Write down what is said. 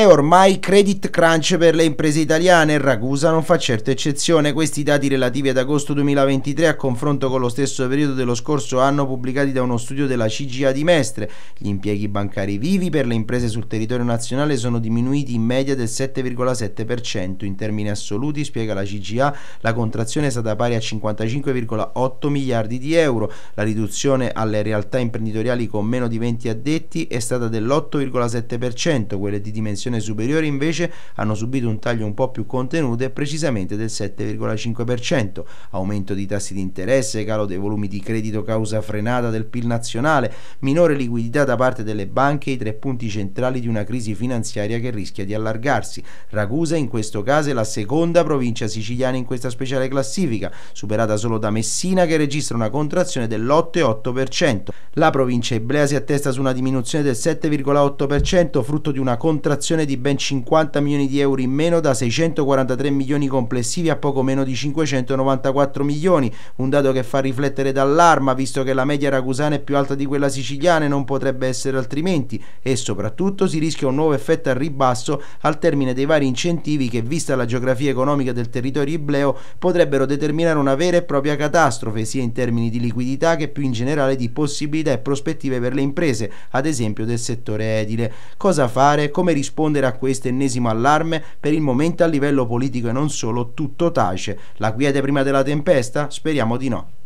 E ormai credit crunch per le imprese italiane Ragusa non fa certa eccezione. Questi dati relativi ad agosto 2023 a confronto con lo stesso periodo dello scorso anno pubblicati da uno studio della CGA di Mestre. Gli impieghi bancari vivi per le imprese sul territorio nazionale sono diminuiti in media del 7,7%. In termini assoluti, spiega la CGA, la contrazione è stata pari a 55,8 miliardi di euro. La riduzione alle realtà imprenditoriali con meno di 20 addetti è stata dell'8,7%, quelle di dimensione sezione superiore invece hanno subito un taglio un po' più contenuto e precisamente del 7,5%, aumento di tassi di interesse, calo dei volumi di credito causa frenata del PIL nazionale, minore liquidità da parte delle banche i tre punti centrali di una crisi finanziaria che rischia di allargarsi. Ragusa in questo caso è la seconda provincia siciliana in questa speciale classifica, superata solo da Messina che registra una contrazione dell'8,8%. La provincia Iblea si attesta su una diminuzione del 7,8% frutto di una contrazione riduzione di ben 50 milioni di euro in meno da 643 milioni complessivi a poco meno di 594 milioni, un dato che fa riflettere d'allarma visto che la media ragusana è più alta di quella siciliana e non potrebbe essere altrimenti e soprattutto si rischia un nuovo effetto al ribasso al termine dei vari incentivi che vista la geografia economica del territorio ibleo potrebbero determinare una vera e propria catastrofe sia in termini di liquidità che più in generale di possibilità e prospettive per le imprese, ad esempio del settore edile. Cosa fare? Come rispondere? rispondere a questo ennesimo allarme, per il momento a livello politico e non solo tutto tace. La quiete prima della tempesta? Speriamo di no.